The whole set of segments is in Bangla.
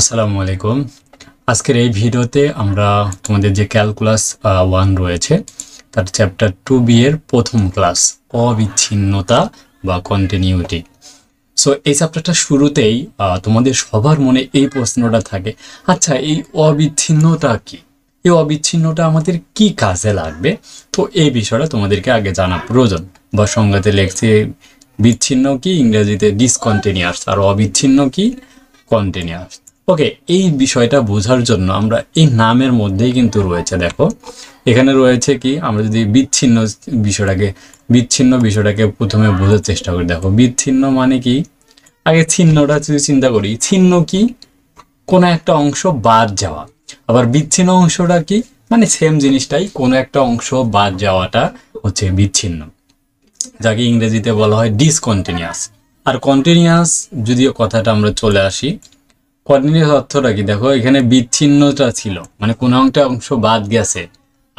আসসালামু আলাইকুম আজকের এই ভিডিওতে আমরা তোমাদের যে ক্যালকুলাস ওয়ান রয়েছে তার চ্যাপ্টার টু বি এর প্রথম ক্লাস অবিচ্ছিন্নতা বা কন্টিনিউটি সো এই চ্যাপ্টারটা শুরুতেই তোমাদের সবার মনে এই প্রশ্নটা থাকে আচ্ছা এই অবিচ্ছিন্নতা কি এই অবিচ্ছিন্নটা আমাদের কি কাজে লাগবে তো এই বিষয়টা তোমাদেরকে আগে জানা প্রয়োজন বা সংজ্ঞাতে লেখছে বিচ্ছিন্ন কি ইংরেজিতে ডিসকন্টিনিউয়াস আর অবিচ্ছিন্ন কি কন্টিনিউয়াস ওকে এই বিষয়টা বোঝার জন্য আমরা এই নামের মধ্যেই কিন্তু রয়েছে দেখো এখানে রয়েছে কি আমরা যদি বিচ্ছিন্ন বিষয়টাকে বিচ্ছিন্ন বিষয়টাকে প্রথমে বোঝার চেষ্টা করি দেখো বিচ্ছিন্ন মানে কি আগে ছিন্নটা যদি চিন্তা করি ছিন্ন কি কোনো একটা অংশ বাদ যাওয়া আবার বিচ্ছিন্ন অংশটা কি মানে সেম জিনিসটাই কোনো একটা অংশ বাদ যাওয়াটা হচ্ছে বিচ্ছিন্ন যাকে ইংরেজিতে বলা হয় ডিসকন্টিনিউয়াস আর কন্টিনিউয়াস যদিও কথাটা আমরা চলে আসি কোঅর্ডিনেট অর্থটা কি দেখো এখানে বিচ্ছিন্নটা ছিল মানে কোনো একটা অংশ বাদ গেছে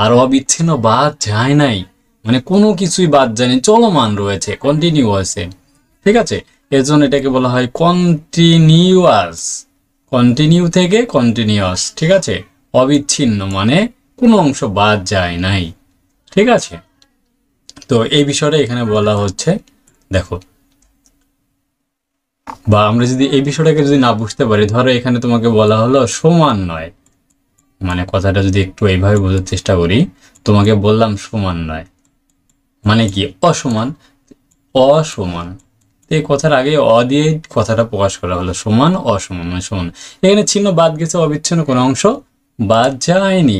আর অবিচ্ছিন্ন বাদ যায় নাই মানে কোনো কিছুই বাদ যায়নি চলমান রয়েছে কন্টিনিউয়াসে ঠিক আছে এর জন্য এটাকে বলা হয় কন্টিনিউয়াস কন্টিনিউ থেকে কন্টিনিউয়াস ঠিক আছে অবিচ্ছিন্ন মানে কোনো অংশ বাদ যায় নাই ঠিক আছে তো এই বিষয়টা এখানে বলা হচ্ছে দেখো বা আমরা যদি এই বিষয়টাকে যদি না বুঝতে পারি ধরো এখানে তোমাকে বলা হলো সমান নয় মানে কথাটা যদি একটু এইভাবে বোঝার চেষ্টা করি তোমাকে বললাম সমান নয় মানে কি অসমান অসমান এই কথার আগে অ দিয়ে কথাটা প্রকাশ করা হলো সমান অসমান মানে সমান এখানে চিহ্ন বাদ গেছে অবিচ্ছিন্ন কোনো অংশ বাদ যায়নি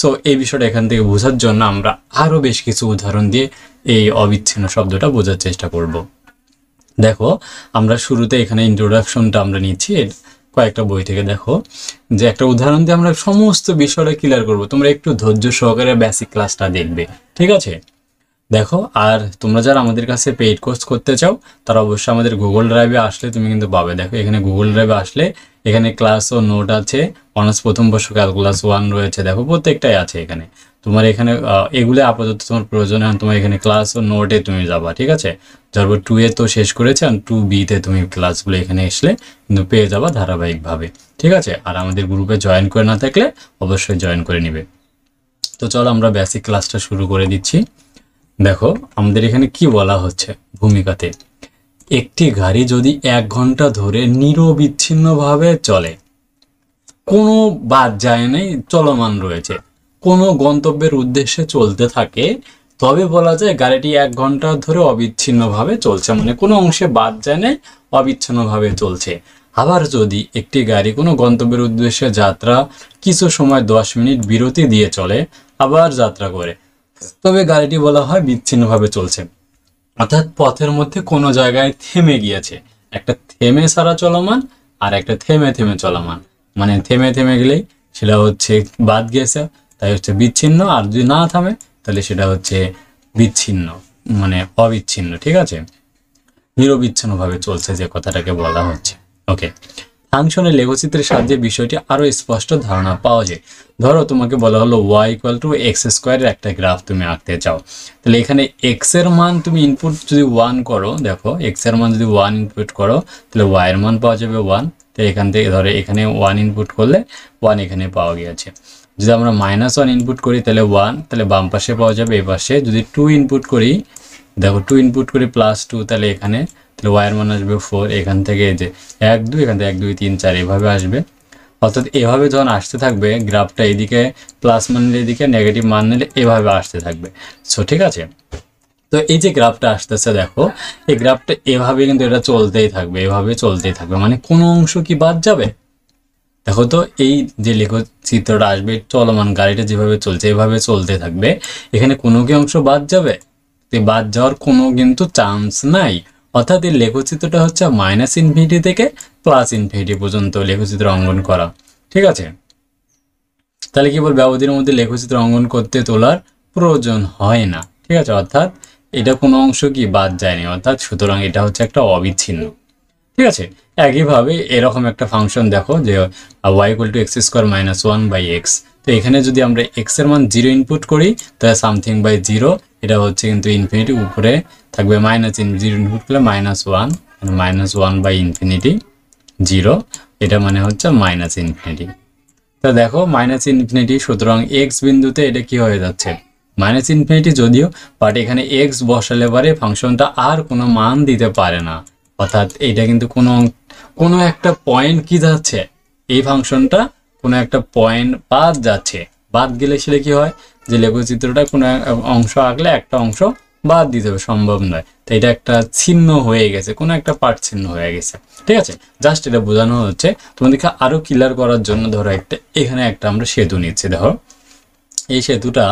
সো এই বিষয়টা এখান থেকে বোঝার জন্য আমরা আরও বেশ কিছু উদাহরণ দিয়ে এই অবিচ্ছিন্ন শব্দটা বোঝার চেষ্টা করবো দেখো আমরা শুরুতে এখানে ইন্ট্রোডাকশনটা আমরা নিচ্ছি কয়েকটা বই থেকে দেখো যে একটা উদাহরণ দিয়ে আমরা সমস্ত বিষয়টা ক্লিয়ার করব তোমরা একটু ধৈর্য সহকারে বেসিক ক্লাসটা দেখবে ঠিক আছে দেখো আর তোমরা যারা আমাদের কাছে পেইড কোর্স করতে চাও তারা অবশ্যই আমাদের গুগল ড্রাইভে আসলে তুমি কিন্তু পাবে দেখো এখানে গুগল ড্রাইভে আসলে এখানে ক্লাস ও নোট আছে অনার্স প্রথম বর্ষ ক্যালকুলাস ওয়ান রয়েছে দেখো প্রত্যেকটাই আছে এখানে তোমার এখানে এগুলো আপাতত তোমার প্রয়োজন হয় তোমার এখানে ক্লাস ও নোটে তুমি যাবা ঠিক আছে তারপর টু এ তো শেষ করেছে আর টু বিতে তুমি ক্লাসগুলো এখানে আসলে কিন্তু পেয়ে যাবা ধারাবাহিকভাবে ঠিক আছে আর আমাদের গ্রুপে জয়েন করে না থাকলে অবশ্যই জয়েন করে নিবে তো চলো আমরা বেসিক ক্লাসটা শুরু করে দিচ্ছি দেখো আমাদের এখানে কি বলা হচ্ছে ভূমিকাতে একটি গাড়ি যদি এক ঘন্টা ধরে নিরবিচ্ছিন্নভাবে চলে কোনো বাদ যায় নেই চলমান রয়েছে কোনো গন্তব্যের উদ্দেশ্যে চলতে থাকে তবে বলা যায় গাড়িটি এক ঘন্টা ধরে অবিচ্ছিন্নভাবে চলছে মানে কোনো অংশে বাদ যায় না অবিচ্ছিন্নভাবে চলছে আবার যদি একটি গাড়ি কোনো গন্তব্যের উদ্দেশ্যে যাত্রা কিছু সময় দশ মিনিট বিরতি দিয়ে চলে আবার যাত্রা করে তবে গাড়িটি বলা হয় বিচ্ছিন্নভাবে চলছে অর্থাৎ পথের মধ্যে কোনো জায়গায় থেমে গিয়েছে একটা থেমে সারা চলমান আর একটা থেমে থেমে চলমান মানে থেমে থেমে গেলেই সেটা হচ্ছে বাদ গিয়েছে তাই হচ্ছে বিচ্ছিন্ন আর যদি না থামে তাহলে সেটা হচ্ছে বিচ্ছিন্ন মানে অবিচ্ছিন্ন ঠিক আছে নিরবিচ্ছিন্নভাবে চলছে যে কথাটাকে বলা হচ্ছে ওকে ফাংশনের লেখচিত্রের সাহায্যে বিষয়টি আরও স্পষ্ট ধারণা পাওয়া যায় ধরো তোমাকে বলা হলো ওয়াই ইকুয়াল টু এক্স স্কোয়ারের একটা গ্রাফ তুমি আঁকতে চাও তাহলে এখানে এক্স এর মান তুমি ইনপুট যদি ওয়ান করো দেখো এক্স এর মান যদি ওয়ান ইনপুট করো তাহলে ওয়াইয়ের মান পাওয়া যাবে ওয়ান তো এখান থেকে ধরো এখানে ওয়ান ইনপুট করলে ওয়ান এখানে পাওয়া গিয়েছে যদি আমরা মাইনাস ওয়ান ইনপুট করি তাহলে ওয়ান তাহলে বাম পাশে পাওয়া যাবে এ পাশে যদি টু ইনপুট করি দেখো টু ইনপুট করি প্লাস টু তাহলে এখানে তাহলে ওয়ার মান আসবে ফোর এখান থেকে যে এক দুই এখান থেকে এক দুই তিন চার এভাবে আসবে অর্থাৎ এভাবে যখন আসতে থাকবে গ্রাফটা এদিকে প্লাস মান নিলে এদিকে নেগেটিভ মান নিলে এভাবে আসতে থাকবে সো ঠিক আছে তো এই যে গ্রাফটা আসতেছে দেখো এই গ্রাফটা এভাবে কিন্তু এটা চলতেই থাকবে এভাবে চলতেই থাকবে মানে কোনো অংশ কি বাদ যাবে দেখো তো এই যে লেখচিত্রটা আসবে চলমান গাড়িটা যেভাবে চলছে এভাবে চলতে থাকবে এখানে কোনো কি অংশ বাদ যাবে তো বাদ যাওয়ার কোনো কিন্তু চান্স নাই অর্থাৎ এই লেখচিত্রটা হচ্ছে মাইনাস ইনফিনিটি থেকে প্লাস ইনফিনিটি পর্যন্ত লেখচিত্র অঙ্কন করা ঠিক আছে তাহলে কেবল ব্যবধির মধ্যে লেখচিত্র অঙ্কন করতে তোলার প্রয়োজন হয় না ঠিক আছে অর্থাৎ এটা কোনো অংশ কি বাদ যায়নি অর্থাৎ সুতরাং এটা হচ্ছে একটা অবিচ্ছিন্ন ঠিক আছে একইভাবে এরকম একটা ফাংশন দেখো যে Y equal to X square minus one by X তো এখানে যদি আমরা এক্স এর মান জিরো ইনপুট করি তাহলে সামথিং বাই জিরো এটা হচ্ছে কিন্তু ইনফিনিটি উপরে থাকবে মাইনাস জিরো ইনপুট করলে minus one minus one by infinity zero এটা মানে হচ্ছে মাইনাস ইনফিনিটি তো দেখো মাইনাস ইনফিনিটি সুতরাং এক্স বিন্দুতে এটা কি হয়ে যাচ্ছে মাইনাস ইনফিনিটি যদিও বাট এখানে এক্স বসালে পারে ফাংশনটা আর কোনো মান দিতে পারে না অর্থাৎ এটা কিন্তু কোনো কোনো একটা পয়েন্ট কি যাচ্ছে এই ফাংশনটা কোনো একটা পয়েন্ট বাদ যাচ্ছে বাদ গেলে সেটা কি হয় যে লেখচিত্রটা কোনো অংশ আঁকলে একটা অংশ বাদ দিতে হবে সম্ভব নয় তো এটা একটা ছিন্ন হয়ে গেছে কোনো একটা পার্ট ছিন্ন হয়ে গেছে ঠিক আছে জাস্ট এটা বোঝানো হচ্ছে তোমাদেরকে আরও ক্লিয়ার করার জন্য ধরো একটা এখানে একটা আমরা সেতু নিচ্ছি দেখো এই সেতুটা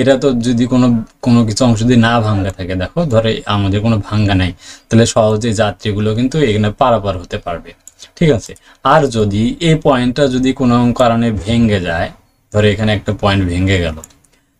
এটা তো যদি কোনো কোনো কিছু অংশ যদি না ভাঙ্গা থাকে দেখো ধরে আমাদের কোনো ভাঙ্গা নাই তাহলে সহজে যাত্রীগুলো কিন্তু এখানে পারাপার হতে পারবে ঠিক আছে আর যদি এই পয়েন্টটা যদি কোনো কারণে ভেঙ্গে যায় ধরে এখানে একটা পয়েন্ট ভেঙ্গে গেল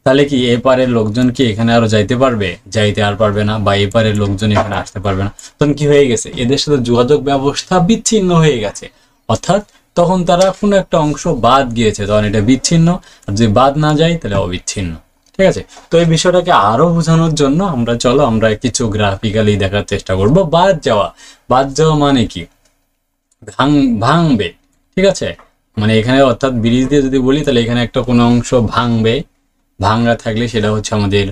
তাহলে কি এপারের লোকজন কি এখানে আরো যাইতে পারবে যাইতে আর পারবে না বা এপারের লোকজন এখানে আসতে পারবে না তখন কি হয়ে গেছে এদের সাথে যোগাযোগ ব্যবস্থা বিচ্ছিন্ন হয়ে গেছে অর্থাৎ তখন তারা কোনো একটা অংশ বাদ গিয়েছে তখন এটা বিচ্ছিন্ন আর যদি বাদ না যায় তাহলে অবিচ্ছিন্ন ঠিক আছে তো এই বিষয়টাকে আরও বোঝানোর জন্য আমরা চলো আমরা কিছু গ্রাফিক্যালি দেখার চেষ্টা করব বাদ যাওয়া বাদ যাওয়া মানে কি ভাং ভাঙবে ঠিক আছে মানে এখানে অর্থাৎ ব্রিজ দিয়ে যদি বলি তাহলে এখানে একটা কোনো অংশ ভাঙবে ভাঙ্গা থাকলে সেটা হচ্ছে আমাদের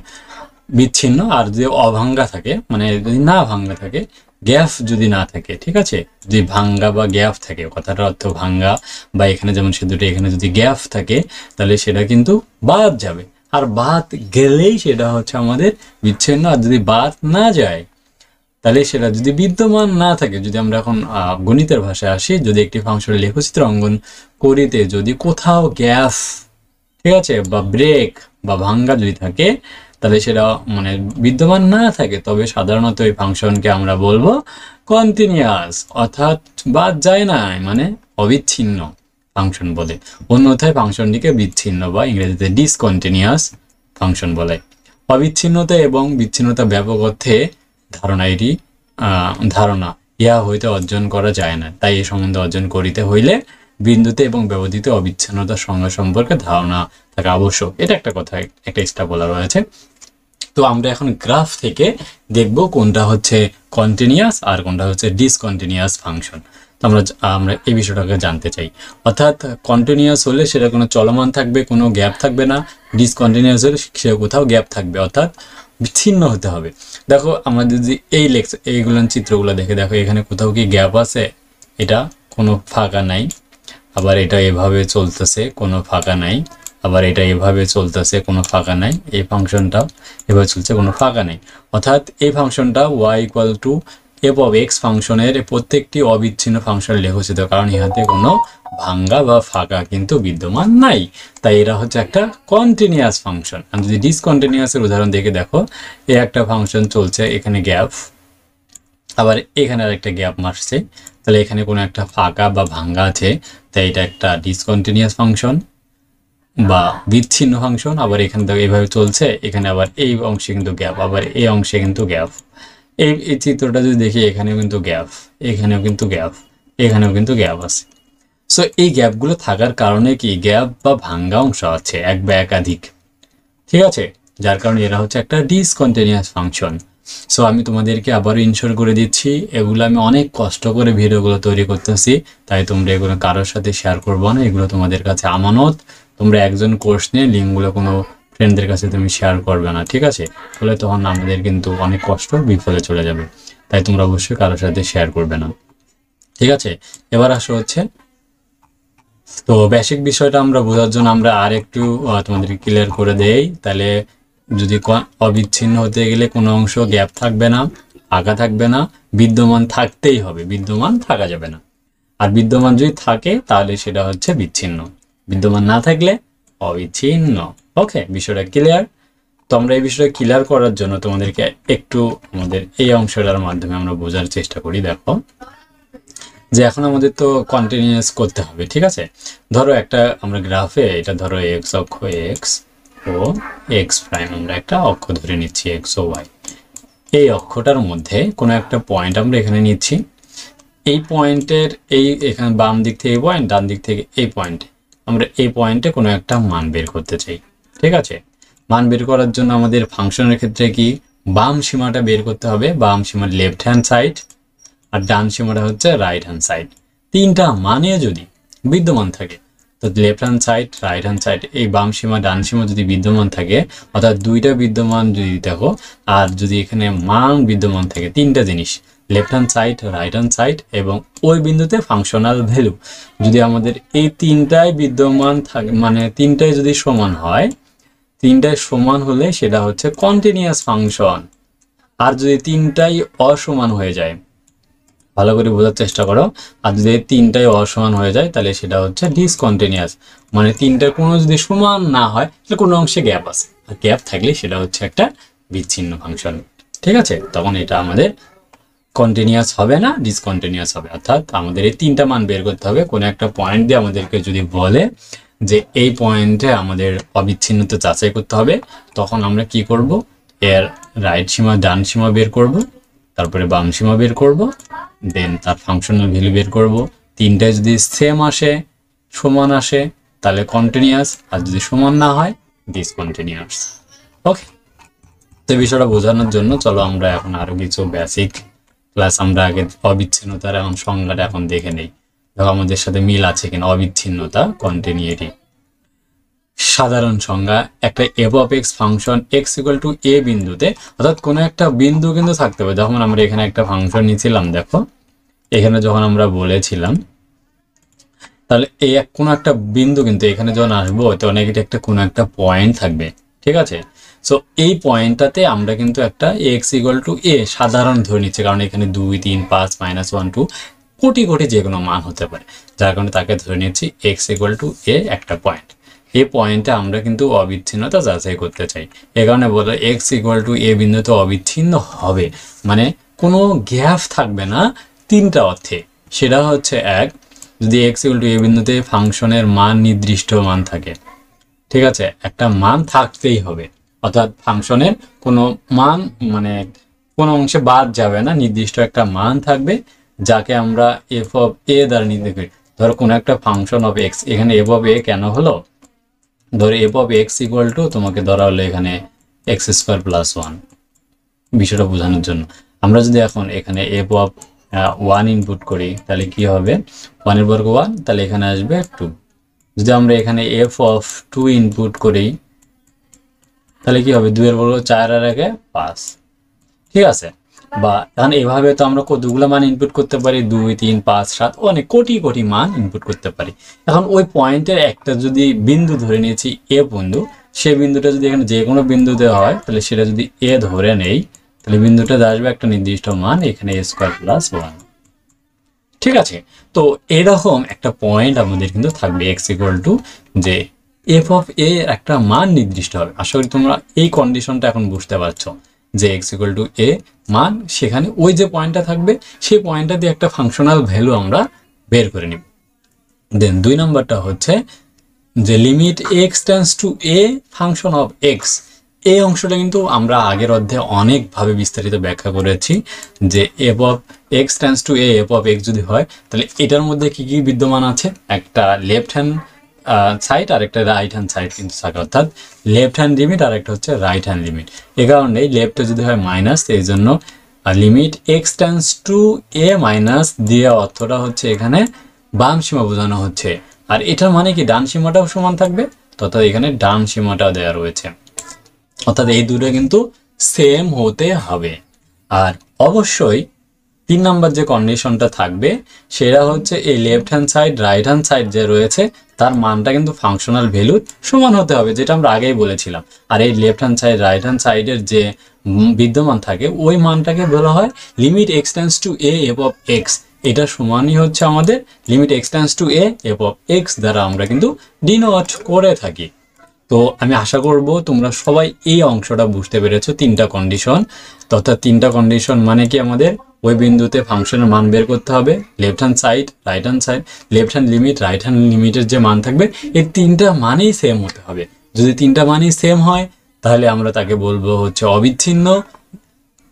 বিচ্ছিন্ন আর যদি অভাঙ্গা থাকে মানে যদি না ভাঙ্গা থাকে গ্যাপ যদি না থাকে ঠিক আছে যদি ভাঙ্গা বা গ্যাপ থাকে কথাটার অর্থ ভাঙ্গা বা এখানে যেমন সে দুটো এখানে যদি গ্যাপ থাকে তাহলে সেটা কিন্তু বাদ যাবে আর বাদ গেলেই সেটা হচ্ছে আমাদের বিচ্ছিন্ন আর যদি বাদ না যায় তাহলে সেটা যদি বিদ্যমান না থাকে যদি আমরা এখন গণিতের ভাষায় আসি যদি একটি ফাংশনের লেখচিত্র অঙ্গন করিতে যদি কোথাও গ্যাস ঠিক আছে বা ব্রেক বা ভাঙ্গা যদি থাকে তাহলে সেটা মানে বিদ্যমান না থাকে তবে সাধারণত এই ফাংশনকে আমরা বলবো কন্টিনিউয়াস অর্থাৎ বাদ যায় না মানে অবিচ্ছিন্ন ফাংশন বলে অন্যথায় ফাংশনটিকে বিচ্ছিন্ন বা ইংরেজিতে ডিসকন্টিনিউয়াস ফাংশন বলে অবিচ্ছিন্নতা এবং বিচ্ছিন্নতা ব্যাপক অর্থে ধারণা এটি ধারণা ইহা হইতে অর্জন করা যায় না তাই এ সম্বন্ধে অর্জন করিতে হইলে বিন্দুতে এবং ব্যবধিত অবিচ্ছিন্নতার সঙ্গে সম্পর্কে ধারণা থাকা আবশ্যক এটা একটা কথা একটা এক্সট্রা বলা রয়েছে তো আমরা এখন গ্রাফ থেকে দেখব কোনটা হচ্ছে কন্টিনিউয়াস আর কোনটা হচ্ছে ডিসকন্টিনিউয়াস ফাংশন আমরা আমরা এই বিষয়টাকে জানতে চাই অর্থাৎ কন্টিনিউয়াস হলে সেটা কোনো চলমান থাকবে কোনো গ্যাপ থাকবে না ডিসকন্টিনিউয়াস হলে সে কোথাও গ্যাপ থাকবে অর্থাৎ বিচ্ছিন্ন হতে হবে দেখো আমাদের যদি এই লেখ এইগুলো চিত্রগুলো দেখে দেখো এখানে কোথাও কি গ্যাপ আছে এটা কোনো ফাঁকা নাই আবার এটা এভাবে চলতেছে কোনো ফাঁকা নাই আবার এটা এভাবে চলতেছে কোনো ফাঁকা নাই এই ফাংশনটা এভাবে চলছে কোনো ফাঁকা নাই অর্থাৎ এই ফাংশনটা Y equal to F of X ফাংশনের প্রত্যেকটি অবিচ্ছিন্ন ফাংশন লেখচিত কারণ ইহাতে কোনো ভাঙ্গা বা ফাঁকা কিন্তু বিদ্যমান নাই তাই এরা হচ্ছে একটা কন্টিনিউয়াস ফাংশন আর যদি ডিসকন্টিনিউয়াসের উদাহরণ দেখে দেখো এ একটা ফাংশন চলছে এখানে গ্যাপ আবার এখানে আর একটা গ্যাপ মারছে তাহলে এখানে কোনো একটা ফাঁকা বা ভাঙ্গা আছে তাই এটা একটা ডিসকন্টিনিউয়াস ফাংশন বা বিচ্ছিন্ন ফাংশন আবার এখানে এভাবে চলছে এখানে আবার এই অংশে কিন্তু গ্যাপ আবার এই অংশে কিন্তু গ্যাপ এই এই চিত্রটা যদি দেখি এখানেও কিন্তু গ্যাপ এখানেও কিন্তু গ্যাপ এখানেও কিন্তু গ্যাপ আছে সো এই গ্যাপগুলো থাকার কারণে কি গ্যাপ বা ভাঙ্গা অংশ আছে এক বা একাধিক ঠিক আছে যার কারণে এরা হচ্ছে একটা ডিসকন্টিনিউয়াস ফাংশন সো আমি তোমাদেরকে আবারও ইনশোর করে দিচ্ছি এগুলো আমি অনেক কষ্ট করে ভিডিওগুলো তৈরি করতেছি তাই তোমরা এগুলো কারোর সাথে শেয়ার করবো না এগুলো তোমাদের কাছে আমানত তোমরা একজন কোর্স নিয়ে লিঙ্কগুলো কোনো ফ্রেন্ডদের কাছে তুমি শেয়ার করবে না ঠিক আছে তাহলে তখন আমাদের কিন্তু অনেক কষ্ট বিফলে চলে যাবে তাই তোমরা অবশ্যই কারোর সাথে শেয়ার করবে না ঠিক আছে এবার আসো হচ্ছে তো বেসিক বিষয়টা আমরা বোঝার জন্য আমরা আর একটু তোমাদের ক্লিয়ার করে দেই তাহলে যদি অবিচ্ছিন্ন হতে গেলে কোনো অংশ গ্যাপ থাকবে না আঁকা থাকবে না বিদ্যমান থাকতেই হবে বিদ্যমান থাকা যাবে না আর বিদ্যমান যদি থাকে তাহলে সেটা হচ্ছে বিচ্ছিন্ন বিদ্যমান না থাকলে অবিচ্ছিন্ন ওকে বিষয়টা ক্লিয়ার তো আমরা এই বিষয়টা ক্লিয়ার করার জন্য তোমাদেরকে একটু আমাদের এই অংশটার মাধ্যমে আমরা বোঝার চেষ্টা করি দেখো যে এখন আমাদের তো কন্টিনিউস করতে হবে ঠিক আছে ধরো একটা আমরা গ্রাফে এটা ধরো এক্স অক্ষ এক্স ও এক্স প্রাইম আমরা একটা অক্ষ ধরে নিচ্ছি এক্স ও ওয়াই এই অক্ষটার মধ্যে কোনো একটা পয়েন্ট আমরা এখানে নিচ্ছি এই পয়েন্টের এই এখানে বাম দিক থেকে এই পয়েন্ট ডান দিক থেকে এই পয়েন্ট আমরা এই পয়েন্টে কোনো একটা মান বের করতে চাই ঠিক আছে মান বের করার জন্য আমাদের ফাংশনের ক্ষেত্রে কি বাম সীমাটা বের করতে হবে বাম সীমার লেফট হ্যান্ড সাইড আর ডান সীমাটা হচ্ছে রাইট হ্যান্ড সাইড তিনটা মানে যদি বিদ্যমান থাকে তো left hand side right hand side এই বাম সীমা ডান সীমা যদি বিদ্যমান থাকে অর্থাৎ দুইটা বিদ্যমান যদি দেখো আর যদি এখানে মান বিদ্যমান থাকে তিনটা জিনিস left hand side right hand side এবং ওই বিন্দুতে ফাংশনাল ভ্যালু যদি আমাদের এই তিনটায় বিদ্যমান থাকে মানে তিনটায় যদি সমান হয় তিনটায় সমান হলে সেটা হচ্ছে কন্টিনিউয়াস ফাংশন আর যদি তিনটাই অসমান হয়ে যায় ভালো করে বোঝার চেষ্টা করো আর যদি তিনটাই অসমান হয়ে যায় তাহলে সেটা হচ্ছে ডিসকন্টিনিউয়াস মানে তিনটার কোনো যদি সমান না হয় তাহলে কোনো অংশে গ্যাপ আছে আর গ্যাপ থাকলে সেটা হচ্ছে একটা বিচ্ছিন্ন ফাংশন ঠিক আছে তখন এটা আমাদের কন্টিনিউয়াস হবে না ডিসকন্টিনিউয়াস হবে অর্থাৎ আমাদের এই তিনটা মান বের করতে হবে কোনো একটা পয়েন্ট দিয়ে আমাদেরকে যদি বলে যে এই পয়েন্টে আমাদের অবিচ্ছিন্নতা যাচাই করতে হবে তখন আমরা কি করব এর রাইট সীমা ডান সীমা বের করব তারপরে বাম সীমা বের করব দেন তার ফাংশনাল ভ্যালু বের করব তিনটা যদি সেম আসে সমান আসে তাহলে কন্টিনিউয়াস আর যদি সমান না হয় ডিসকন্টিনিউয়াস ওকে তো বিষয়টা বোঝানোর জন্য চলো আমরা এখন আরও কিছু বেসিক প্লাস আমরা আগে অবিচ্ছিন্নতার এখন সংজ্ঞাটা এখন দেখে নেই ধরো আমাদের সাথে মিল আছে কিনা অবিচ্ছিন্নতা কন্টিনিউটি সাধারণ সংজ্ঞা একটা এভব X function X equal to A বিন্দুতে অর্থাৎ কোনো একটা বিন্দু কিন্তু থাকতে হবে যখন আমরা এখানে একটা ফাংশন নিয়েছিলাম দেখো এখানে যখন আমরা বলেছিলাম তাহলে এই এক কোনো একটা বিন্দু কিন্তু এখানে যখন আসবো তখন এটা একটা কোনো একটা পয়েন্ট থাকবে ঠিক আছে সো এই পয়েন্টটাতে আমরা কিন্তু একটা এক্স ইকুয়াল টু এ সাধারণ ধরে নিচ্ছি কারণ এখানে দুই তিন পাঁচ মাইনাস ওয়ান টু কোটি কোটি যে কোনো মান হতে পারে যার কারণে তাকে ধরে নিয়েছি এক্স ইকুয়াল টু এ একটা পয়েন্ট এই পয়েন্টে আমরা কিন্তু অবিচ্ছিন্নতা যাচাই করতে চাই এ কারণে বলে এক্স ইকুয়াল টু এ বিন্দুতে অবিচ্ছিন্ন হবে মানে কোনো গ্যাপ থাকবে না তিনটা অর্থে সেটা হচ্ছে এক যদি এক্স ইকুয়াল টু এ বিন্দুতে ফাংশনের মান নির্দিষ্ট মান থাকে ঠিক আছে একটা মান থাকতেই হবে অর্থাৎ ফাংশনের কোনো মান মানে কোনো অংশে বাদ যাবে না নির্দিষ্ট একটা মান থাকবে যাকে আমরা এফ অফ এ দ্বারা নিতে করি ধরো কোনো একটা ফাংশন অফ এক্স এখানে এফ অফ এ কেন হলো ধরো f of x equal to তোমাকে ধরা হলো এখানে এক্স স্কোয়ার প্লাস ওয়ান বিষয়টা বোঝানোর জন্য আমরা যদি এখন এখানে এফ অফ ওয়ান ইনপুট করি তাহলে কি হবে ওয়ানের বর্গ ওয়ান তাহলে এখানে আসবে টু যদি আমরা এখানে এফ অফ টু ইনপুট করি তাহলে কি হবে দুয়ের বর্গ চার আর আগে পাঁচ ঠিক আছে বা তাহলে এভাবে তো আমরা কতগুলো মান ইনপুট করতে পারি দুই তিন পাঁচ সাত অনেক কোটি কোটি মান ইনপুট করতে পারি এখন ওই পয়েন্টের একটা যদি বিন্দু ধরে নিয়েছি এ বিন্দু সে বিন্দুটা যদি এখানে যে কোনো বিন্দুতে হয় তাহলে সেটা যদি এ ধরে নেই তাহলে বিন্দুটা আসবে একটা নির্দিষ্ট মান এখানে এ স্কোয়ার প্লাস ওয়ান ঠিক আছে তো এরকম একটা পয়েন্ট আমাদের কিন্তু থাকবে এক্স ইকুয়াল টু যে এফ অফ এ একটা মান নির্দিষ্ট হবে আশা করি তোমরা এই কন্ডিশনটা এখন বুঝতে পারছো যে এক্স ইকুয়াল টু এ মান সেখানে ওই যে পয়েন্টটা থাকবে সেই পয়েন্টটা দিয়ে একটা ফাংশনাল ভ্যালু আমরা বের করে নিব দেন দুই নম্বরটা হচ্ছে যে limit x tends to a function of x এই অংশটা কিন্তু আমরা আগের অধ্যায়ে অনেকভাবে বিস্তারিত ব্যাখ্যা করেছি যে f of x tends to a f of x যদি হয় তাহলে এটার মধ্যে কি কি বিদ্যমান আছে একটা লেফট হ্যান্ড সাইড আরেকটা রাইট হ্যান্ড সাইড কিন্তু থাকে অর্থাৎ লেফট হ্যান্ড লিমিট আর একটা হচ্ছে রাইট হ্যান্ড লিমিট এ কারণেই লেফটে যদি হয় মাইনাস এই জন্য limit x tends to a minus দিয়ে অর্থটা হচ্ছে এখানে বাম সীমা বোঝানো হচ্ছে আর এটার মানে কি ডান সীমাটাও সমান থাকবে তথা এখানে ডান সীমাটাও দেওয়া রয়েছে অর্থাৎ এই দুটো কিন্তু সেম হতে হবে আর অবশ্যই তিন নাম্বার যে কন্ডিশনটা থাকবে সেটা হচ্ছে এই left hand side right hand side যে রয়েছে তার মানটা কিন্তু ফাংশনাল ভ্যালুর সমান হতে হবে যেটা আমরা আগেই বলেছিলাম আর এই left hand side right hand সাইডের যে বিদ্যমান থাকে ওই মানটাকে বলা হয় limit x tends to a f of x এটা সমানই হচ্ছে আমাদের limit x tends to a f of x দ্বারা আমরা কিন্তু ডিনোট করে থাকি তো আমি আশা করব তোমরা সবাই এই অংশটা বুঝতে পেরেছো তিনটা কন্ডিশন তথা তিনটা কন্ডিশন মানে কি আমাদের ওই বিন্দুতে ফাংশনের মান বের করতে হবে left hand side right hand side left hand limit right hand লিমিটের যে মান থাকবে এই তিনটা মানেই সেম হতে হবে যদি তিনটা মানই সেম হয় তাহলে আমরা তাকে বলবো হচ্ছে অবিচ্ছিন্ন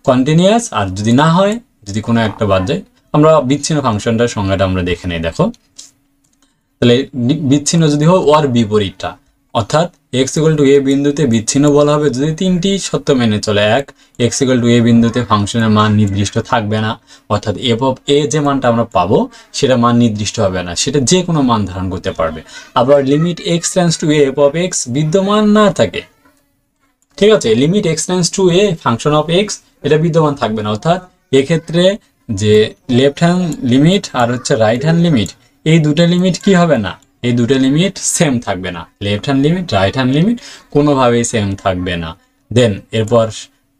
কন্টিনিউয়াস আর যদি না হয় যদি কোনো একটা বাদ যায় আমরা বিচ্ছিন্ন ফাংশনটার সংজ্ঞাটা আমরা দেখে নেই দেখো তাহলে বিচ্ছিন্ন যদি হয় ওর বিপরীতটা অর্থাৎ এক্স ইকুয়াল টু এ বিন্দুতে বিচ্ছিন্ন বলা হবে যদি তিনটি সত্য মেনে চলে এক এক্স ইকুয়াল টু এ বিন্দুতে ফাংশনের মান নির্দিষ্ট থাকবে না অর্থাৎ এফ অফ এ যে মানটা আমরা পাবো সেটা মান নির্দিষ্ট হবে না সেটা যে কোনো মান ধারণ করতে পারবে আবার limit x tends to a f of x বিদ্যমান না থাকে ঠিক আছে limit x tends to a function of x এটা বিদ্যমান থাকবে না অর্থাৎ এক্ষেত্রে যে লেফট হ্যান্ড লিমিট আর হচ্ছে রাইট হ্যান্ড লিমিট এই দুটো লিমিট কি হবে না এই দুটো লিমিট সেম থাকবে না left hand limit right hand limit কোনোভাবেই সেম থাকবে না দেন এরপর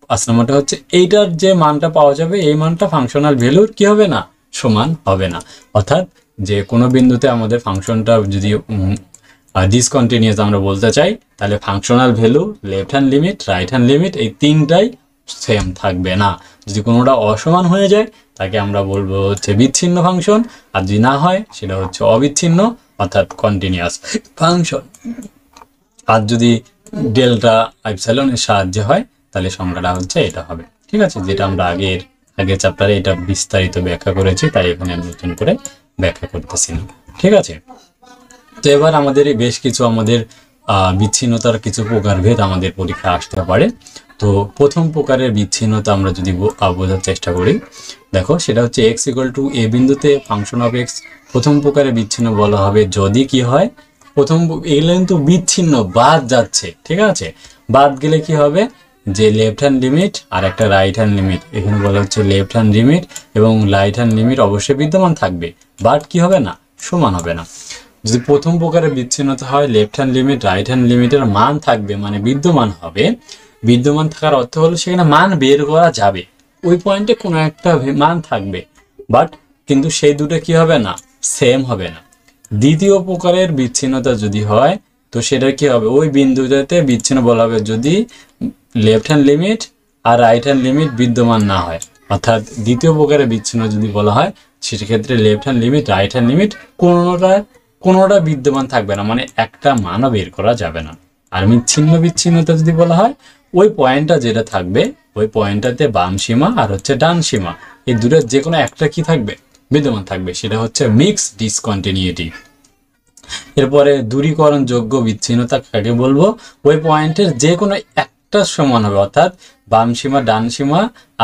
পাঁচ নম্বরটা হচ্ছে এইটার যে মানটা পাওয়া যাবে এই মানটা ফাংশনাল ভ্যালুর কি হবে না সমান হবে না অর্থাৎ যে কোনো বিন্দুতে আমাদের ফাংশনটা যদি ডিসকন্টিনিউস আমরা বলতে চাই তাহলে functional value left hand limit right hand limit এই তিনটাই সেম থাকবে না যদি কোনোটা অসমান হয়ে যায় তাকে আমরা বলবো হচ্ছে বিচ্ছিন্ন ফাংশন আর যদি না হয় সেটা হচ্ছে অবিচ্ছিন্ন অর্থাৎ কন্টিনিউয়াস ফাংশন আর যদি ডেল্টা আইপসাইলনের সাহায্যে হয় তাহলে সংখ্যাটা হচ্ছে এটা হবে ঠিক আছে যেটা আমরা আগের আগের চ্যাপ্টারে এটা বিস্তারিত ব্যাখ্যা করেছি তাই এখানে নতুন করে ব্যাখ্যা করতেছি না ঠিক আছে তো এবার আমাদের বেশ কিছু আমাদের বিচ্ছিন্নতার কিছু প্রকারভেদ আমাদের পরীক্ষা আসতে পারে তো প্রথম প্রকারের বিচ্ছিন্নতা আমরা যদি বোঝার চেষ্টা করি দেখো সেটা হচ্ছে এক্স ইকুয়াল টু এ বিন্দুতে ফাংশন অফ এক্স প্রথম প্রকারে বিচ্ছিন্ন বলা হবে যদি কি হয় প্রথম এগুলো কিন্তু বিচ্ছিন্ন বাদ যাচ্ছে ঠিক আছে বাদ গেলে কি হবে যে লেফট হ্যান্ড লিমিট আর একটা রাইট হ্যান্ড লিমিট এখানে বলা হচ্ছে লেফট হ্যান্ড লিমিট এবং রাইট হ্যান্ড লিমিট অবশ্যই বিদ্যমান থাকবে বাট কি হবে না সমান হবে না যদি প্রথম প্রকারে বিচ্ছিন্নতা হয় left hand limit right hand লিমিটের মান থাকবে মানে বিদ্যমান হবে বিদ্যমান থাকার অর্থ হলো সেখানে মান বের করা যাবে ওই পয়েন্টে কোনো একটা মান থাকবে বাট কিন্তু সেই দুটো কি হবে না সেম হবে না দ্বিতীয় প্রকারের বিচ্ছিন্নতা যদি হয় তো সেটা কি হবে ওই বিন্দুটাতে বিচ্ছিন্ন বলা হবে যদি লেফট হ্যান্ড লিমিট আর রাইট হ্যান্ড লিমিট বিদ্যমান না হয় অর্থাৎ দ্বিতীয় প্রকারের বিচ্ছিন্ন যদি বলা হয় সেক্ষেত্রে left hand limit right hand limit কোনোটা কোনোটা বিদ্যমান থাকবে না মানে একটা মানও বের করা যাবে না আর বিচ্ছিন্ন বিচ্ছিন্নতা যদি বলা হয় ওই পয়েন্টটা যেটা থাকবে ওই পয়েন্টটাতে বাম সীমা আর হচ্ছে ডান সীমা এই দুটোর যে কোনো একটা কি থাকবে বিদ্যমান থাকবে সেটা হচ্ছে মিক্স ডিসকন্টিনিউটি এরপরে দূরীকরণ যোগ্য বিচ্ছিন্নতা কাকে বলবো ওই পয়েন্টের যে কোনো একটা সমান হবে অর্থাৎ বাম সীমা ডান সীমা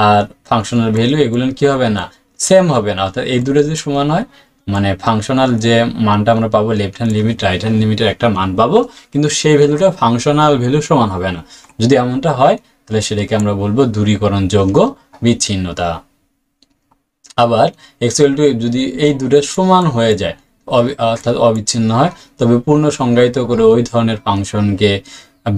আর ফাংশনাল ভ্যালু এগুলো কি হবে না সেম হবে না অর্থাৎ এই দুটো যদি সমান হয় মানে ফাংশনাল যে মানটা আমরা পাবো left hand limit right hand লিমিটের একটা মান পাবো কিন্তু সেই ভ্যালুটা ফাংশনাল ভ্যালু সমান হবে না যদি এমনটা হয় তাহলে সেটাকে আমরা বলবো দূরীকরণযোগ্য বিচ্ছিন্নতা আবার ইকুয়াল টু যদি এই দুটোর সমান হয়ে যায় অর্থাৎ অবিচ্ছিন্ন হয় তবে পূর্ণ সংজ্ঞায়িত করে ওই ধরনের ফাংশনকে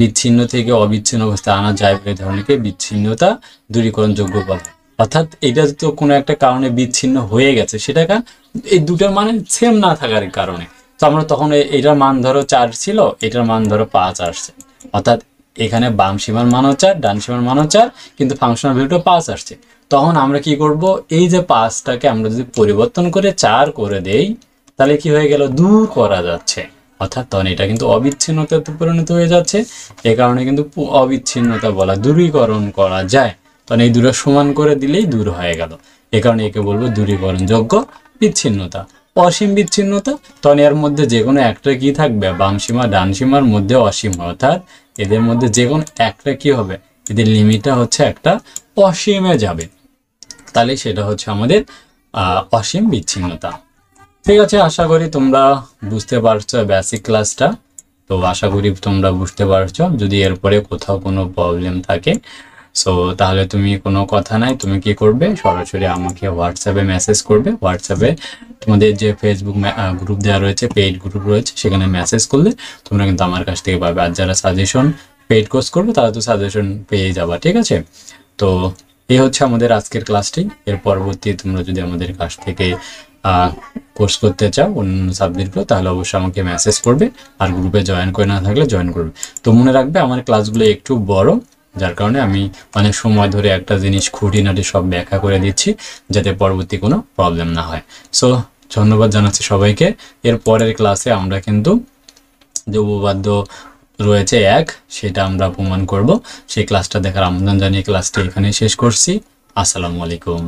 বিচ্ছিন্ন থেকে অবিচ্ছিন্ন অবস্থায় আনা যায় এই ধরনেরকে বিচ্ছিন্নতা দূরীকরণযোগ্য বলে অর্থাৎ এটা তো কোনো একটা কারণে বিচ্ছিন্ন হয়ে গেছে সেটাকে এই দুটার মানে সেম না থাকার কারণে তো আমরা তখন এটার মান ধরো চার ছিল এটার মান ধরো পাঁচ আসছে অর্থাৎ এখানে বাম সীমার মানও চার ডান সীমার মানও চার কিন্তু ফাংশনাল ভ্যালুটা পাঁচ আসছে তখন আমরা কি করব এই যে পাঁচটাকে আমরা যদি পরিবর্তন করে চার করে দেই তাহলে কি হয়ে গেল দূর করা যাচ্ছে অর্থাৎ তখন এটা কিন্তু অবিচ্ছিন্নতাতে পরিণত হয়ে যাচ্ছে এ কারণে কিন্তু অবিচ্ছিন্নতা বলা দূরীকরণ করা যায় তখন এই দূরে সমান করে দিলেই দূর হয়ে গেল এ কারণে একে বলবো দূরীকরণযোগ্য বিচ্ছিন্নতা অসীম বিচ্ছিন্নতা তখন এর মধ্যে যে কোনো একটা কি থাকবে বাম সীমা ডান সীমার মধ্যে অসীম অর্থাৎ এদের মধ্যে যে কোনো একটা কি হবে এদের লিমিটটা হচ্ছে একটা অসীমে যাবে তাহলে সেটা হচ্ছে আমাদের অসীম বিচ্ছিন্নতা ঠিক আছে আশা করি তোমরা বুঝতে পারছো বেসিক ক্লাসটা তো আশা করি তোমরা বুঝতে পারছো যদি এরপরে কোথাও কোনো প্রবলেম থাকে সো তাহলে তুমি কোনো কথা নাই তুমি কি করবে সরাসরি আমাকে হোয়াটসঅ্যাপে মেসেজ করবে হোয়াটসঅ্যাপে তোমাদের যে ফেসবুক গ্রুপ দেওয়া রয়েছে পেইড গ্রুপ রয়েছে সেখানে মেসেজ করলে তোমরা কিন্তু আমার কাছ থেকে পাবে আর যারা সাজেশন পেইড কোর্স করবে তারা তো সাজেশন পেয়ে যাবা ঠিক আছে তো এই হচ্ছে আমাদের আজকের ক্লাসটি এর পরবর্তী তোমরা যদি আমাদের কাছ থেকে কোর্স করতে চাও অন্য সাবজেক্টগুলো তাহলে অবশ্যই আমাকে মেসেজ করবে আর গ্রুপে জয়েন করে না থাকলে জয়েন করবে তো মনে রাখবে আমার ক্লাসগুলো একটু বড় যার কারণে আমি অনেক সময় ধরে একটা জিনিস খুঁটিনাটি সব ব্যাখ্যা করে দিচ্ছি যাতে পরবর্তী কোনো প্রবলেম না হয় সো ধন্যবাদ জানাচ্ছি সবাইকে এর পরের ক্লাসে আমরা কিন্তু যে উপবাদ্য রয়েছে এক সেটা আমরা প্রমাণ করব সেই ক্লাসটা দেখার আমন্ত্রণ জানিয়ে ক্লাসটি এখানে শেষ করছি আসসালামু আলাইকুম